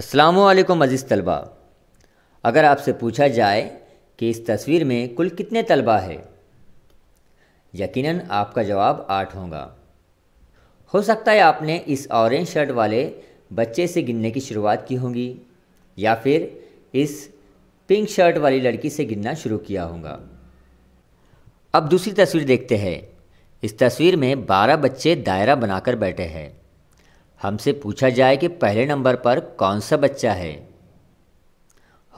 असलम अज़ीज़ तलबा अगर आपसे पूछा जाए कि इस तस्वीर में कुल कितने तलबा है यकीनन आपका जवाब आठ होगा हो सकता है आपने इस ऑरेंज शर्ट वाले बच्चे से गिनने की शुरुआत की होगी या फिर इस पिंक शर्ट वाली लड़की से गिनना शुरू किया होगा अब दूसरी तस्वीर देखते हैं इस तस्वीर में बारह बच्चे दायरा बनाकर बैठे हैं हमसे पूछा जाए कि पहले नंबर पर कौन सा बच्चा है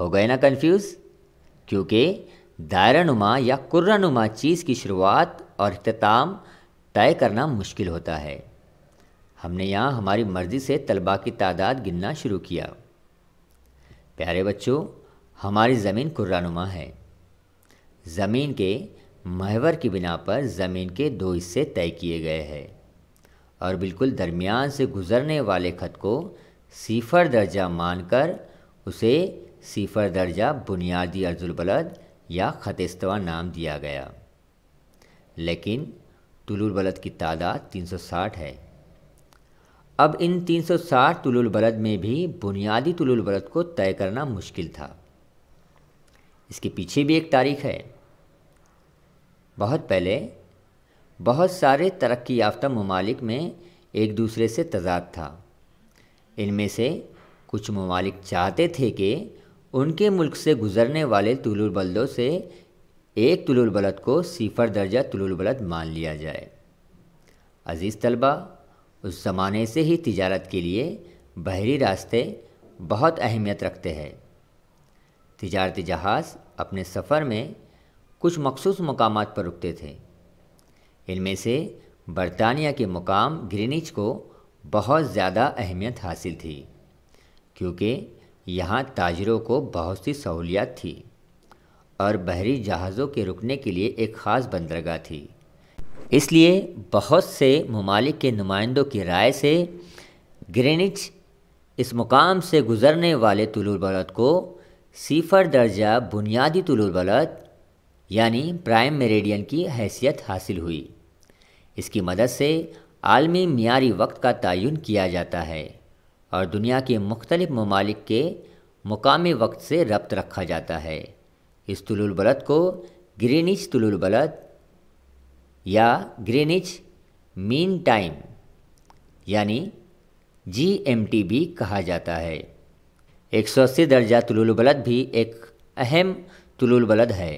हो गए ना कंफ्यूज क्योंकि दायरानुमा या कुर्रानुमा चीज़ की शुरुआत और अख्ताम तय करना मुश्किल होता है हमने यहाँ हमारी मर्ज़ी से तलबा की तादाद गिनना शुरू किया प्यारे बच्चों हमारी ज़मीन नुमा है ज़मीन के महवर की बिना पर ज़मीन के दो हिस्से तय किए गए हैं और बिल्कुल दरमियान से गुज़रने वाले ख़त को सिफर दर्जा मानकर उसे सिफर दर्जा बुनियादी अर्जुलबलद या ख़त इस्तवा नाम दिया गया लेकिन बलद की तादाद 360 है अब इन 360 बलद में भी बुनियादी बलद को तय करना मुश्किल था इसके पीछे भी एक तारीख है बहुत पहले बहुत सारे तरक्की याफ्ता ममालिक में एक दूसरे से तजाद था इनमें से कुछ ममालिक चाहते थे कि उनके मुल्क से गुज़रने वाले तुलबलदों से एक तुलबलद को सिफर दर्जा बलद मान लिया जाए अज़ीज़ तलबा उस ज़माने से ही तिजारत के लिए बहरी रास्ते बहुत अहमियत रखते हैं तिजारती जहाज़ अपने सफ़र में कुछ मखसूस मकाम पर रुकते थे इनमें से बरतानिया के मुकाम ग्रीनिच को बहुत ज़्यादा अहमियत हासिल थी क्योंकि यहाँ ताजरों को बहुत सी सहूलियात थी और बहरी जहाज़ों के रुकने के लिए एक ख़ास बंदरगाह थी इसलिए बहुत से ममालिक के नुमाइंदों की राय से ग्रेनिच इस मुकाम से गुज़रने वाले बलत को सिफर दर्जा बुनियादी तुलुलबलद यानी प्राइम मेरेडियन की हैसियत हासिल हुई इसकी मदद से आलमी मीरी वक्त का तयन किया जाता है और दुनिया के मुख्तलिफ़ ममालिक के मुकामी वक्त से रब्त रखा जाता है इस तुलबलद को ग्रीनिच तुलबलद या ग्रीनिच मीन टाइम यानी जी एम टी भी कहा जाता है एक सौ अस्सी दर्जा तुलबलद भी एक अहम तुलबलद है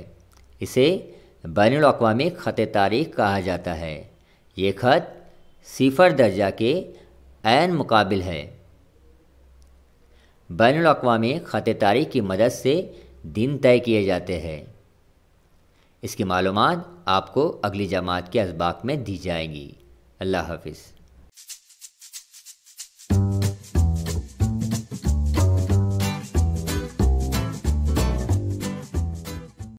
इसे बैन अवी ख़त तारीख कहा जाता है ये ख़त सिफर दर्जा के आन मुकाबिल है बैन अवी ख़त तारीख की मदद से दिन तय किए जाते हैं इसकी मालूम आपको अगली जमात के इसबाक में दी जाएंगी अल्लाह हाफिज़